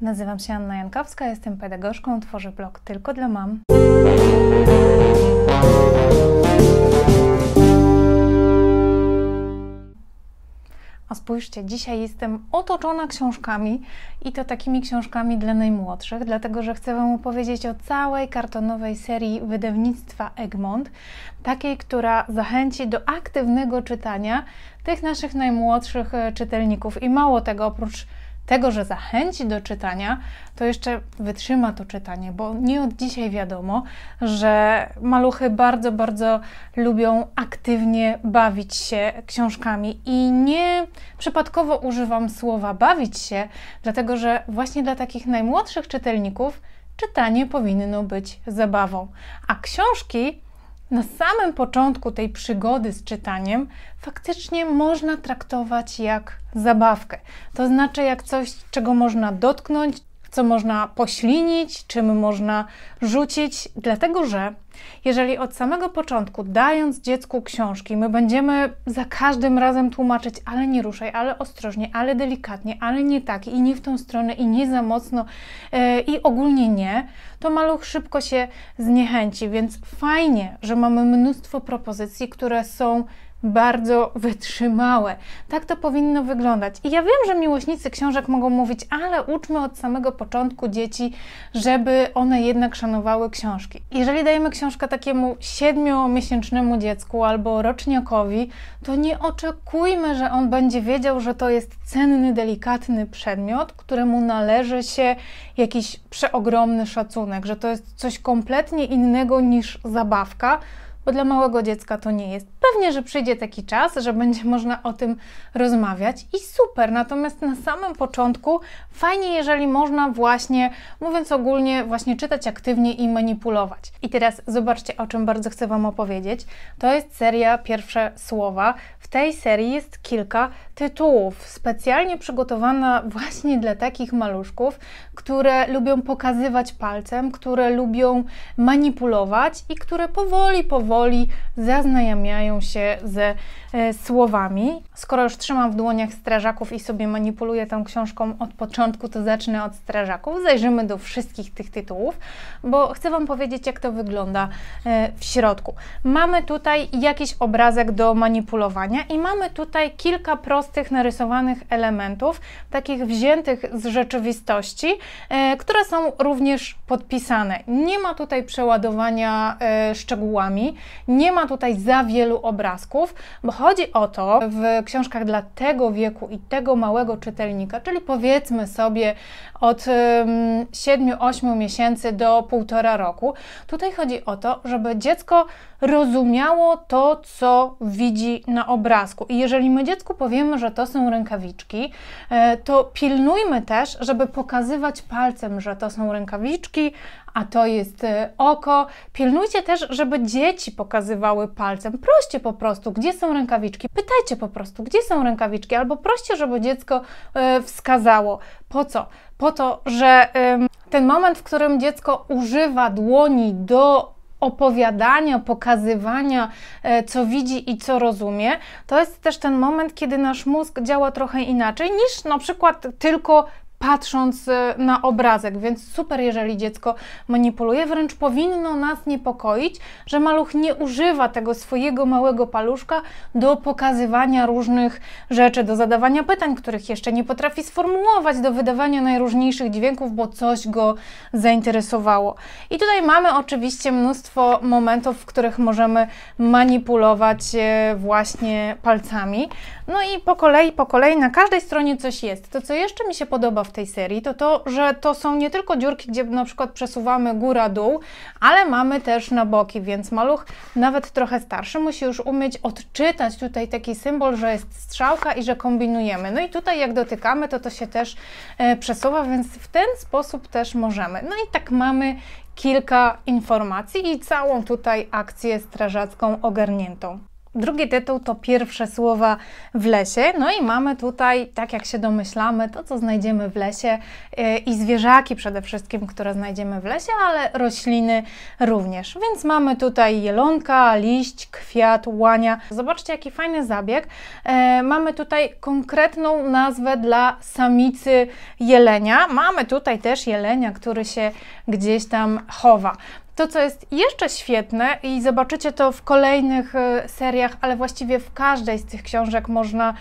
Nazywam się Anna Jankowska, jestem pedagogzką, tworzę blog tylko dla mam. A spójrzcie, dzisiaj jestem otoczona książkami i to takimi książkami dla najmłodszych, dlatego że chcę Wam opowiedzieć o całej kartonowej serii wydawnictwa Egmont, takiej, która zachęci do aktywnego czytania tych naszych najmłodszych e, czytelników. I mało tego, oprócz tego, że zachęci do czytania, to jeszcze wytrzyma to czytanie, bo nie od dzisiaj wiadomo, że maluchy bardzo, bardzo lubią aktywnie bawić się książkami i nie przypadkowo używam słowa bawić się, dlatego że właśnie dla takich najmłodszych czytelników czytanie powinno być zabawą, a książki na samym początku tej przygody z czytaniem faktycznie można traktować jak zabawkę. To znaczy jak coś, czego można dotknąć, co można poślinić, czym można rzucić, dlatego że jeżeli od samego początku, dając dziecku książki, my będziemy za każdym razem tłumaczyć, ale nie ruszaj, ale ostrożnie, ale delikatnie, ale nie tak i nie w tą stronę i nie za mocno yy, i ogólnie nie, to maluch szybko się zniechęci. Więc fajnie, że mamy mnóstwo propozycji, które są bardzo wytrzymałe. Tak to powinno wyglądać. I ja wiem, że miłośnicy książek mogą mówić, ale uczmy od samego początku dzieci, żeby one jednak szanowały książki. Jeżeli dajemy książkę takiemu siedmiomiesięcznemu dziecku albo roczniokowi, to nie oczekujmy, że on będzie wiedział, że to jest cenny, delikatny przedmiot, któremu należy się jakiś przeogromny szacunek, że to jest coś kompletnie innego niż zabawka, bo dla małego dziecka to nie jest pewnie, że przyjdzie taki czas, że będzie można o tym rozmawiać i super. Natomiast na samym początku fajnie, jeżeli można właśnie, mówiąc ogólnie, właśnie czytać aktywnie i manipulować. I teraz zobaczcie, o czym bardzo chcę Wam opowiedzieć. To jest seria Pierwsze Słowa. W tej serii jest kilka tytułów, specjalnie przygotowana właśnie dla takich maluszków, które lubią pokazywać palcem, które lubią manipulować i które powoli, powoli zaznajamiają się ze e, słowami. Skoro już trzymam w dłoniach strażaków i sobie manipuluję tą książką od początku, to zacznę od strażaków. Zajrzymy do wszystkich tych tytułów, bo chcę Wam powiedzieć, jak to wygląda e, w środku. Mamy tutaj jakiś obrazek do manipulowania i mamy tutaj kilka prostych narysowanych elementów, takich wziętych z rzeczywistości, e, które są również podpisane. Nie ma tutaj przeładowania szczegółami, nie ma tutaj za wielu obrazków, bo chodzi o to w książkach dla tego wieku i tego małego czytelnika, czyli powiedzmy sobie od 7-8 miesięcy do półtora roku, tutaj chodzi o to, żeby dziecko rozumiało to, co widzi na obrazku. I jeżeli my dziecku powiemy, że to są rękawiczki, e, to pilnujmy też, żeby pokazywać palcem, że to są rękawiczki, a to jest y, oko. Pilnujcie też, żeby dzieci pokazywały palcem. Proście po prostu, gdzie są rękawiczki. Pytajcie po prostu, gdzie są rękawiczki, albo proście, żeby dziecko y, wskazało. Po co? Po to, że ten moment, w którym dziecko używa dłoni do opowiadania, pokazywania, y, co widzi i co rozumie, to jest też ten moment, kiedy nasz mózg działa trochę inaczej niż na przykład tylko patrząc e, na obrazek, więc super, jeżeli dziecko manipuluje, wręcz powinno nas niepokoić, że maluch nie używa tego swojego małego paluszka do pokazywania różnych rzeczy, do zadawania pytań, których jeszcze nie potrafi sformułować, do wydawania najróżniejszych dźwięków, bo coś go zainteresowało. I tutaj mamy oczywiście mnóstwo momentów, w których możemy manipulować e, właśnie palcami. No i po kolei, po kolei na każdej stronie coś jest. To, co jeszcze mi się podoba w tej serii, to to, że to są nie tylko dziurki, gdzie na przykład przesuwamy góra-dół, ale mamy też na boki, więc maluch nawet trochę starszy musi już umieć odczytać tutaj taki symbol, że jest strzałka i że kombinujemy. No i tutaj jak dotykamy, to to się też e, przesuwa, więc w ten sposób też możemy. No i tak mamy kilka informacji i całą tutaj akcję strażacką ogarniętą. Drugi tytuł to pierwsze słowa w lesie. No i mamy tutaj, tak jak się domyślamy, to co znajdziemy w lesie y, i zwierzaki przede wszystkim, które znajdziemy w lesie, ale rośliny również. Więc mamy tutaj jelonka, liść, kwiat, łania. Zobaczcie, jaki fajny zabieg. E, mamy tutaj konkretną nazwę dla samicy jelenia. Mamy tutaj też jelenia, który się gdzieś tam chowa. To, co jest jeszcze świetne i zobaczycie to w kolejnych e, seriach, ale właściwie w każdej z tych książek można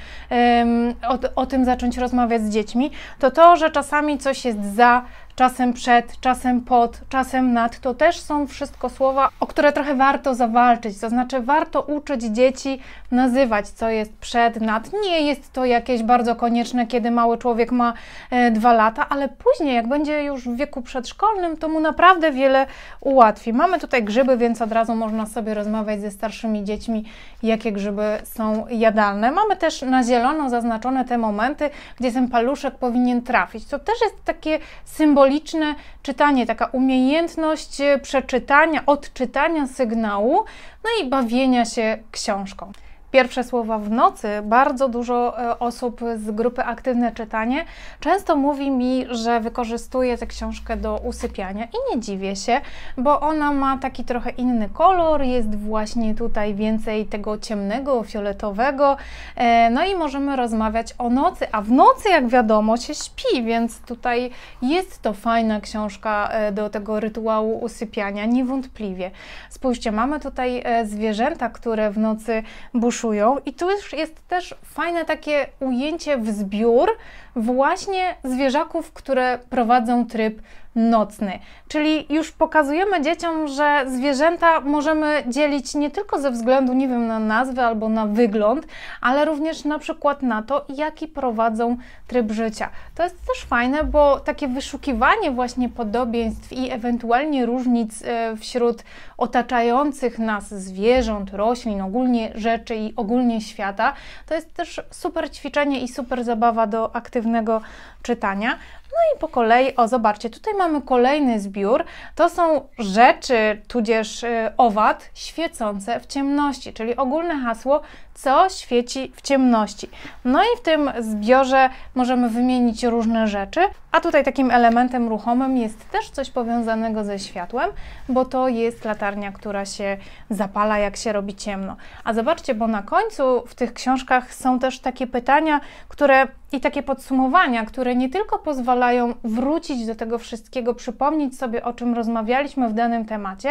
um, o, o tym zacząć rozmawiać z dziećmi, to to, że czasami coś jest za czasem przed, czasem pod, czasem nad, to też są wszystko słowa, o które trochę warto zawalczyć. To znaczy, warto uczyć dzieci nazywać, co jest przed, nad. Nie jest to jakieś bardzo konieczne, kiedy mały człowiek ma e, dwa lata, ale później, jak będzie już w wieku przedszkolnym, to mu naprawdę wiele ułatwi. Mamy tutaj grzyby, więc od razu można sobie rozmawiać ze starszymi dziećmi, jakie grzyby są jadalne. Mamy też na zielono zaznaczone te momenty, gdzie ten paluszek powinien trafić. To też jest takie symboliczne symboliczne czytanie, taka umiejętność e, przeczytania, odczytania sygnału, no i bawienia się książką. Pierwsze słowa w nocy bardzo dużo e, osób z grupy Aktywne Czytanie często mówi mi, że wykorzystuje tę książkę do usypiania i nie dziwię się, bo ona ma taki trochę inny kolor, jest właśnie tutaj więcej tego ciemnego, fioletowego, e, no i możemy rozmawiać o nocy, a w nocy jak wiadomo się śpi, więc tutaj jest to fajna książka e, do tego rytuału usypiania, niewątpliwie. Spójrzcie, mamy tutaj zwierzęta, które w nocy buszują i tu już jest też fajne takie ujęcie w zbiór właśnie zwierzaków, które prowadzą tryb nocny. Czyli już pokazujemy dzieciom, że zwierzęta możemy dzielić nie tylko ze względu, nie wiem, na nazwę albo na wygląd, ale również na przykład na to, jaki prowadzą tryb życia. To jest też fajne, bo takie wyszukiwanie właśnie podobieństw i ewentualnie różnic e, wśród otaczających nas zwierząt, roślin, ogólnie rzeczy i ogólnie świata, to jest też super ćwiczenie i super zabawa do aktywnego czytania. No i po kolei, o zobaczcie, tutaj mamy kolejny zbiór. To są rzeczy, tudzież y, owad, świecące w ciemności, czyli ogólne hasło, co świeci w ciemności. No i w tym zbiorze możemy wymienić różne rzeczy, a tutaj takim elementem ruchomym jest też coś powiązanego ze światłem, bo to jest latarnia, która się zapala, jak się robi ciemno. A zobaczcie, bo na końcu w tych książkach są też takie pytania, które i takie podsumowania, które nie tylko pozwalają pozwalają wrócić do tego wszystkiego, przypomnieć sobie, o czym rozmawialiśmy w danym temacie,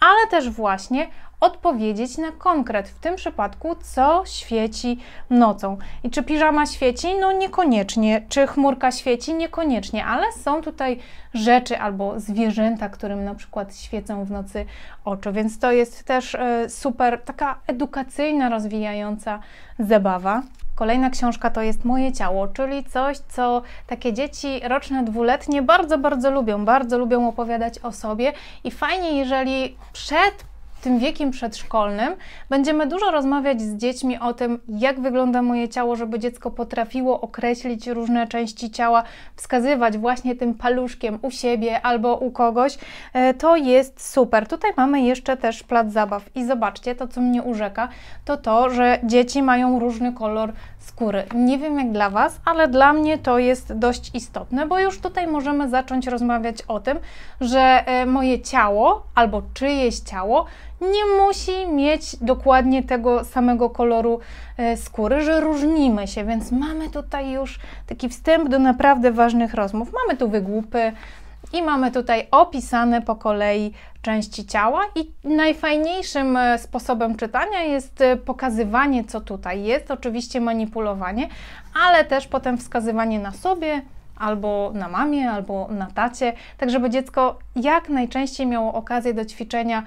ale też właśnie odpowiedzieć na konkret, w tym przypadku, co świeci nocą. I czy piżama świeci? No niekoniecznie. Czy chmurka świeci? Niekoniecznie, ale są tutaj rzeczy albo zwierzęta, którym na przykład świecą w nocy oczy, więc to jest też e, super taka edukacyjna, rozwijająca zabawa. Kolejna książka to jest Moje ciało, czyli coś, co takie dzieci roczne, dwuletnie bardzo, bardzo lubią. Bardzo lubią opowiadać o sobie i fajnie, jeżeli przed tym wiekiem przedszkolnym będziemy dużo rozmawiać z dziećmi o tym, jak wygląda moje ciało, żeby dziecko potrafiło określić różne części ciała, wskazywać właśnie tym paluszkiem u siebie albo u kogoś. E, to jest super. Tutaj mamy jeszcze też plac zabaw i zobaczcie, to co mnie urzeka, to to, że dzieci mają różny kolor skóry. Nie wiem jak dla Was, ale dla mnie to jest dość istotne, bo już tutaj możemy zacząć rozmawiać o tym, że e, moje ciało albo czyjeś ciało nie musi mieć dokładnie tego samego koloru e, skóry, że różnimy się, więc mamy tutaj już taki wstęp do naprawdę ważnych rozmów. Mamy tu wygłupy, i mamy tutaj opisane po kolei części ciała. I najfajniejszym e, sposobem czytania jest e, pokazywanie, co tutaj jest, oczywiście manipulowanie, ale też potem wskazywanie na sobie. Albo na mamie, albo na tacie, tak żeby dziecko jak najczęściej miało okazję do ćwiczenia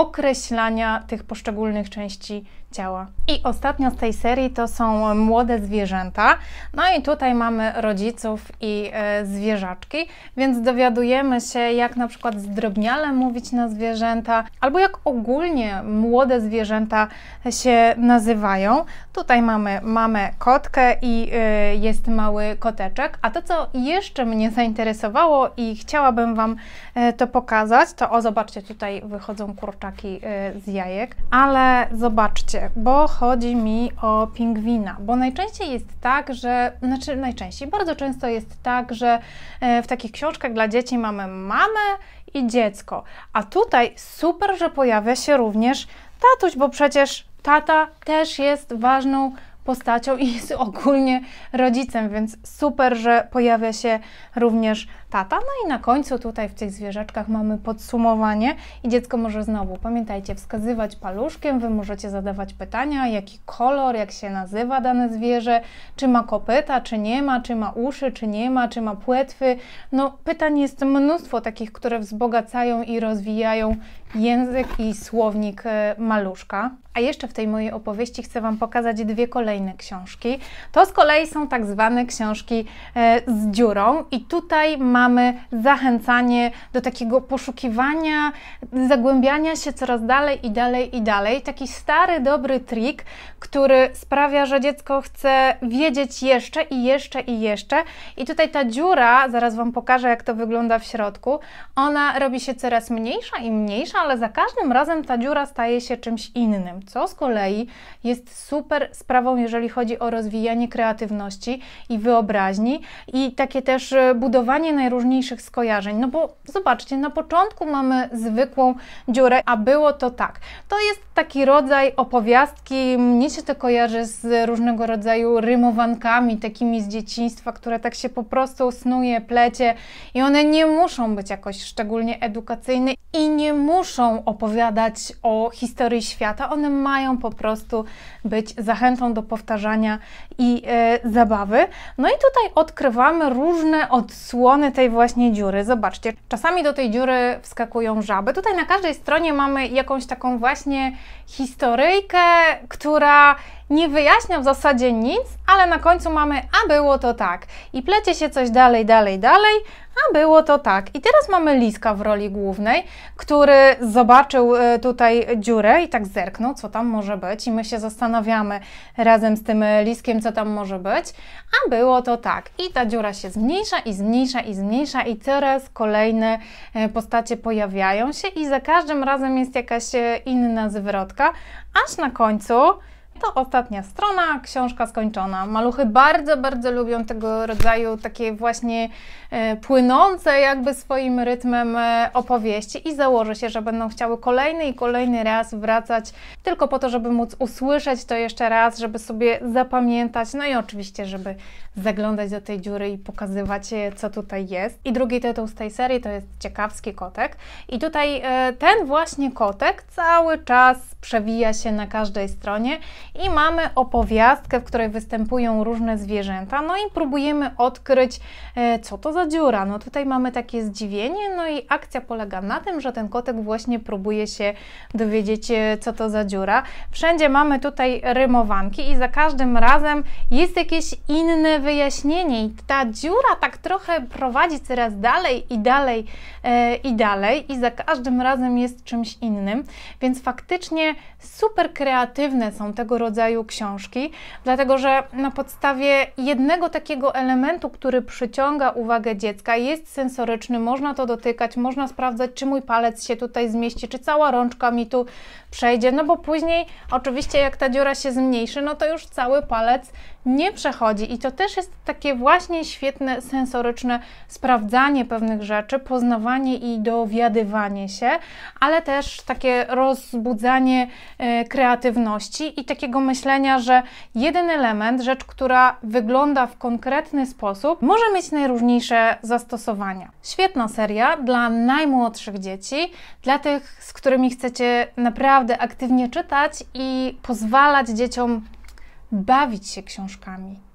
określania tych poszczególnych części ciała. I ostatnio z tej serii to są młode zwierzęta. No i tutaj mamy rodziców i e, zwierzaczki, więc dowiadujemy się, jak na przykład zdrobniale mówić na zwierzęta, albo jak ogólnie młode zwierzęta się nazywają. Tutaj mamy mamę kotkę i e, jest mały koteczek. A to, co jeszcze mnie zainteresowało i chciałabym Wam e, to pokazać, to o, zobaczcie, tutaj wychodzą kurczaki z jajek, ale zobaczcie, słuchajcie, bo chodzi mi o pingwina, bo najczęściej jest tak, że, znaczy najczęściej, bardzo często jest tak, że e, w takich książkach dla dzieci mamy mamę i dziecko, a tutaj super, że pojawia się również tatuś, bo przecież tata też jest ważną postacią i jest ogólnie rodzicem, więc super, że pojawia się również tata. No i na końcu tutaj w tych zwierzaczkach mamy podsumowanie i dziecko może znowu, pamiętajcie, wskazywać paluszkiem, Wy możecie zadawać pytania, jaki kolor, jak się nazywa dane zwierzę, czy ma kopyta, czy nie ma, czy ma uszy, czy nie ma, czy ma płetwy. No pytań jest mnóstwo takich, które wzbogacają i rozwijają język i słownik e, maluszka. A jeszcze w tej mojej opowieści chcę Wam pokazać dwie kolejne książki. To z kolei są tak zwane książki e, z dziurą i tutaj ma mamy zachęcanie do takiego poszukiwania, zagłębiania się coraz dalej i dalej i dalej. Taki stary, dobry trik, który sprawia, że dziecko chce wiedzieć jeszcze i jeszcze i jeszcze. I tutaj ta dziura, zaraz Wam pokażę, jak to wygląda w środku, ona robi się coraz mniejsza i mniejsza, ale za każdym razem ta dziura staje się czymś innym, co z kolei jest super sprawą, jeżeli chodzi o rozwijanie kreatywności i wyobraźni i takie też budowanie na najróżniejszych skojarzeń. No bo zobaczcie, na początku mamy zwykłą dziurę, a było to tak. To jest taki rodzaj opowiastki, mnie się to kojarzy z różnego rodzaju rymowankami, takimi z dzieciństwa, które tak się po prostu snuje, plecie i one nie muszą być jakoś szczególnie edukacyjne i nie muszą opowiadać o historii świata, one mają po prostu być zachętą do powtarzania i yy, zabawy. No i tutaj odkrywamy różne odsłony tej właśnie dziury. Zobaczcie, czasami do tej dziury wskakują żaby. Tutaj na każdej stronie mamy jakąś taką właśnie historyjkę, która nie wyjaśnia w zasadzie nic, ale na końcu mamy a było to tak. I plecie się coś dalej, dalej, dalej, a było to tak. I teraz mamy Liska w roli głównej, który zobaczył e, tutaj dziurę i tak zerknął, co tam może być. I my się zastanawiamy razem z tym e, Liskiem, co tam może być. A było to tak. I ta dziura się zmniejsza i zmniejsza i zmniejsza i teraz kolejne e, postacie pojawiają się i za każdym razem jest jakaś inna zwrotka, aż na końcu to ostatnia strona, książka skończona. Maluchy bardzo, bardzo lubią tego rodzaju takie właśnie e, płynące jakby swoim rytmem e, opowieści i założę się, że będą chciały kolejny i kolejny raz wracać tylko po to, żeby móc usłyszeć to jeszcze raz, żeby sobie zapamiętać, no i oczywiście, żeby zaglądać do tej dziury i pokazywać, co tutaj jest. I drugi tytuł z tej serii to jest Ciekawski kotek. I tutaj e, ten właśnie kotek cały czas przewija się na każdej stronie i mamy opowiastkę, w której występują różne zwierzęta, no i próbujemy odkryć, e, co to za dziura. No tutaj mamy takie zdziwienie, no i akcja polega na tym, że ten kotek właśnie próbuje się dowiedzieć, e, co to za dziura. Wszędzie mamy tutaj rymowanki i za każdym razem jest jakieś inne wyjaśnienie i ta dziura tak trochę prowadzi coraz dalej i dalej e, i dalej i za każdym razem jest czymś innym, więc faktycznie super kreatywne są tego rodzaju rodzaju książki, dlatego że na podstawie jednego takiego elementu, który przyciąga uwagę dziecka, jest sensoryczny, można to dotykać, można sprawdzać, czy mój palec się tutaj zmieści, czy cała rączka mi tu przejdzie, no bo później oczywiście jak ta dziura się zmniejszy, no to już cały palec nie przechodzi i to też jest takie właśnie świetne sensoryczne sprawdzanie pewnych rzeczy, poznawanie i dowiadywanie się, ale też takie rozbudzanie e, kreatywności i takiego takiego myślenia, że jeden element, rzecz, która wygląda w konkretny sposób, może mieć najróżniejsze zastosowania. Świetna seria dla najmłodszych dzieci, dla tych, z którymi chcecie naprawdę aktywnie czytać i pozwalać dzieciom bawić się książkami.